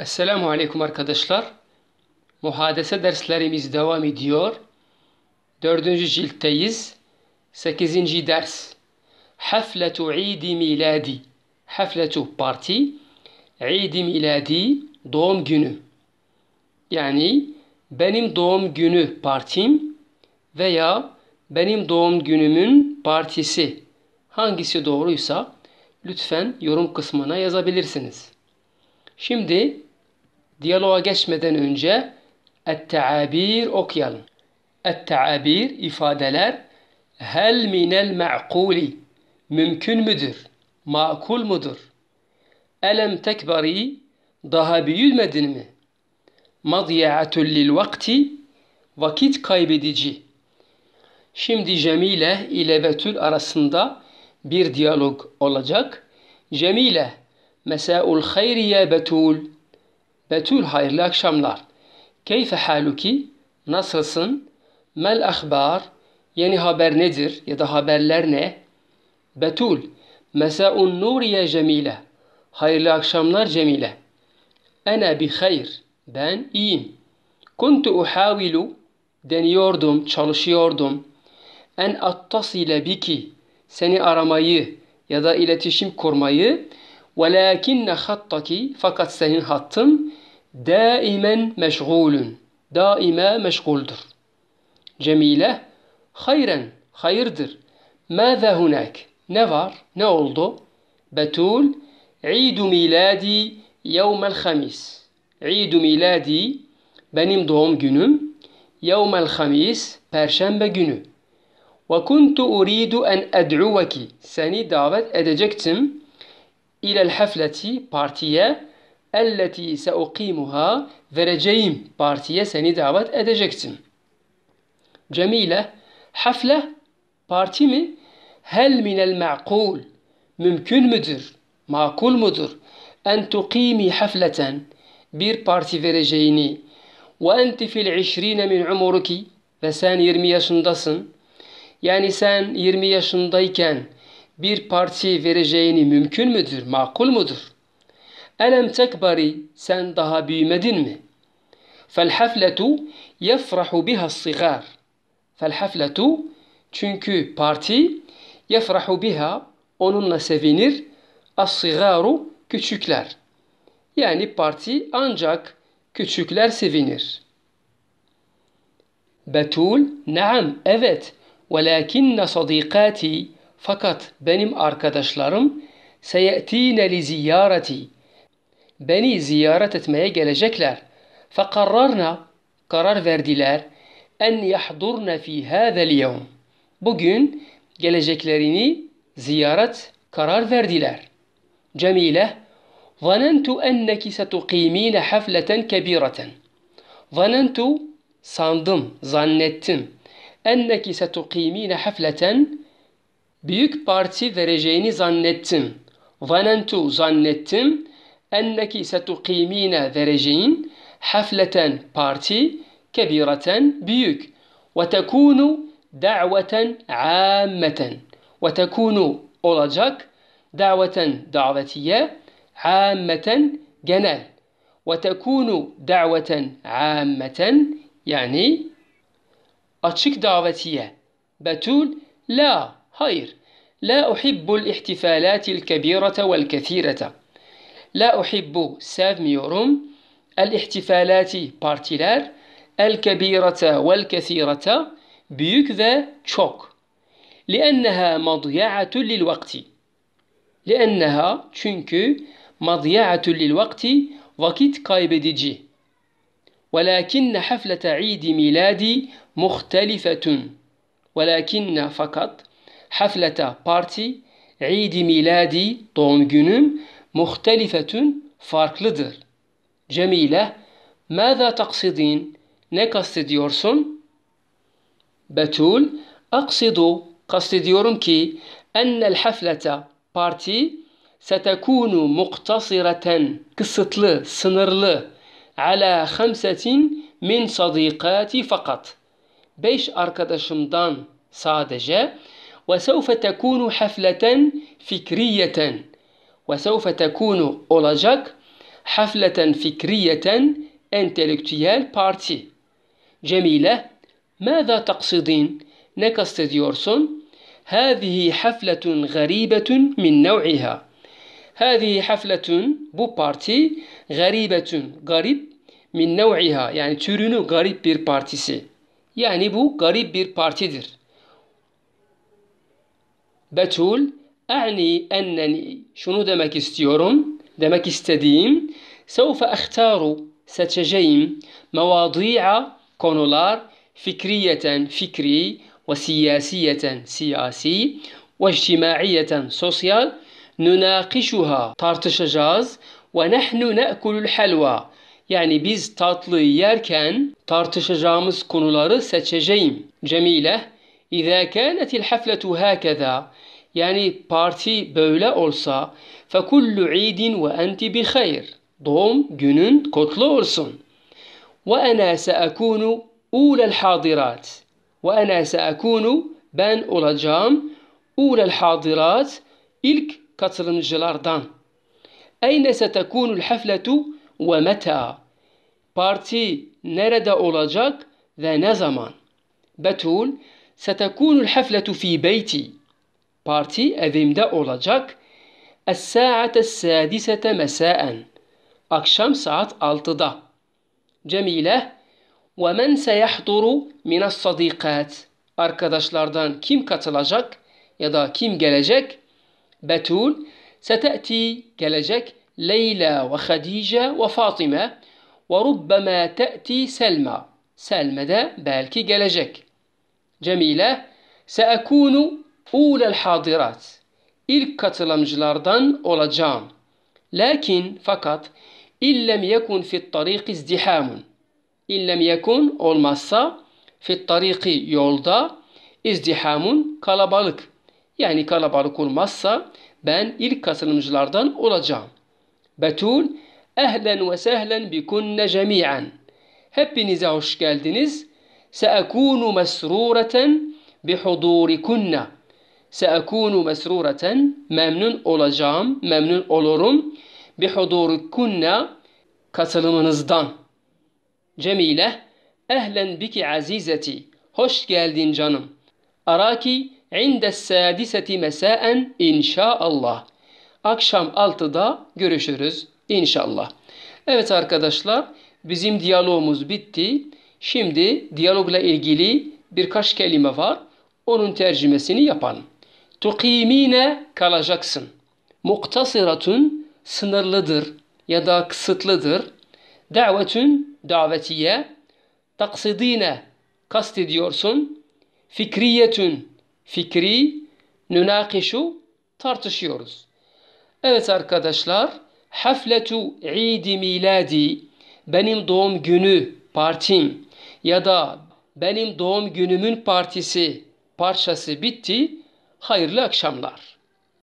Esselamu Aleyküm arkadaşlar. Muhadese derslerimiz devam ediyor. Dördüncü ciltteyiz. Sekizinci ders. Hafletu İdi Miladi. Hafletu parti. İdi Miladi doğum günü. Yani benim doğum günü partim veya benim doğum günümün partisi hangisi doğruysa lütfen yorum kısmına yazabilirsiniz. Şimdi Diyaloğa geçmeden önce etteabir okuyalım. Etteabir ifadeler hel minel ma'kuli mümkün müdür? Makul mudur? Elem tekbari daha büyülmedin mi? Madya'atun lil vakti vakit kaybedici. Şimdi Cemile ile Betül arasında bir diyalog olacak. Cemile Mesaul hayriye Betül Betül hayırlı akşamlar. Keyfe haluki? Nasılsın? Mel ahbar? Yeni haber nedir ya da haberler ne? Betül. Mesaun nuriye cemile. Hayırlı akşamlar Cemile. Ene bi hayır, Ben iyiyim. Kuntu uhavilu. Deniyordum, çalışıyordum. En attasile biki. Seni aramayı ya da iletişim kurmayı. Velakinne hattaki. Fakat senin hattın دائما مشغول دائما مشغول در جميلة خيرا خير در ماذا هناك نفر نولدو بتول عيد ميلادي يوم الخميس عيد ميلادي بنيم دوم جنوم يوم الخميس بارشام بجنو وكنت أريد أن أدعوك سني دعوت أدجكتم إلى الحفلة بارتيه elleti seukimuha vereceğim partiye seni davet edeceksin. Cemile hafle parti mi? Hel minel ma'kul mümkün müdür? Makul mudur? En tuqimi hafleten bir parti vereceğini ve enti fil işrine min umuruki ve sen 20 yaşındasın. Yani sen 20 yaşındayken bir parti vereceğini mümkün müdür? Makul mudur? Elem tekbari sen daha büyümedin mi? Fel hafletu yefrahu biha sigar. Fel hafletu çünkü parti yefrahu biha onunla sevinir. As sigaru küçükler. Yani parti ancak küçükler sevinir. Betul, naam, evet. Velakinne sadikati, fakat benim arkadaşlarım seyetine li ziyareti, beni ziyaret etmeye gelecekler. Fekarrarna karar verdiler en yahdurna fi hadzal yevm. Bugün geleceklerini ziyaret karar verdiler. Cemile Zanentu enneki setuqimine hafleten kebireten. Zanentu sandım, zannettim. Enneki setuqimine hafleten büyük parti vereceğini zannettim. Zanentu zannettim. أنك ستقيمين درجين حفلة بارتي كبيرة بيوك وتكون دعوة عامة وتكون olacak دعوة دعوتية عامة جنال وتكون دعوة عامة يعني أتشك دعوتية بتول لا هير لا أحب الاحتفالات الكبيرة والكثيرة لا أحب ميوروم الاحتفالات بارتيلار الكبيرة والكثيرة بيك ذا تشوك لأنها مضيعة للوقت لأنها تشنكو مضيعة للوقت vakit ديجي ولكن حفلة عيد ميلادي مختلفة ولكن فقط حفلة بارتي عيد ميلادي طون günüm muhtelifetün farklıdır. Cemile, ماذا تقصدين؟ Ne kastediyorsun? Betul, أقصد kastediyorum ki أن الحفلة parti ستكون مقتصرة kısıtlı, sınırlı على خمسة من صديقاتي فقط 5 arkadaşımdan sadece وسوف تكون حفلة فكرية ve sevfe tekunu olacak hafleten fikriyeten entelektüel parti. Cemile ماذا تقصدين? Ne kastediyorsun? هذه حفلة غريبة من نوعها. هذه حفلة bu parti غريبة garip min nev'iha yani türünü garip bir partisi. Yani bu garip bir partidir. Betul أعني أنني شنو دمكستيورون دمكستديم سوف أختار ستجيم مواضيع كونولار فكرية فكري وسياسية سياسي واجتماعية سوسيال نناقشها tartışacağız ونحن نأكل الحلوى يعني بيز biz ياركن yerken tartışacağımız كونولار ستجيم جميلة إذا كانت الحفلة هكذا Yani parti böyle olsa فَكُلُّ idin ve enti bi hayır. Doğum günün kutlu olsun. Ve ana seakunu ulel hadirat. Ve ana seakunu ben olacağım ulel hadirat ilk katılımcılardan. Eyne setekunul hafletu ve meta. Parti nerede olacak ve ne zaman? Betul setekunul hafletu fi beyti. بارتي أذيم دا أولاجاك الساعة السادسة مساء أكشام ساعة ألتدا جميلة ومن سيحضر من الصديقات أركضاشلاردان كيم كاتلاجاك يدا كيم جالاجاك باتول ستأتي جالاجاك ليلى وخديجة وفاطمة وربما تأتي سلمى سلمى دا بالكي جالاجاك جميلة سأكون أولى الحاضرات إلك تلمجلاردن أولا جام لكن فقط إن لم يكن في الطريق ازدحام إن لم يكن أولماسا في الطريق يولدا ازدحام كالابالك يعني كالابالك الماسا بان إلك تلمجلاردن أولا جام بتول أهلا وسهلا بكن جميعا هبي نزاوش كالدنز سأكون مسرورة بحضوركن Seekunu mesrureten memnun olacağım, memnun olurum. Bihudurukunna katılımınızdan. Cemile ehlen biki azizeti. Hoş geldin canım. Araki inde sadiseti mesaen inşaallah. Akşam 6'da görüşürüz inşallah. Evet arkadaşlar bizim diyalogumuz bitti. Şimdi diyalogla ilgili birkaç kelime var. Onun tercümesini yapalım. Tukimine kalacaksın. Muktasıratun sınırlıdır ya da kısıtlıdır. Davetün davetiye. Taksidine kastediyorsun. Fikriyetün fikri. Nünakişu tartışıyoruz. Evet arkadaşlar. Hafletu idi miladi. Benim doğum günü partim ya da benim doğum günümün partisi parçası bitti. Hayırlı akşamlar.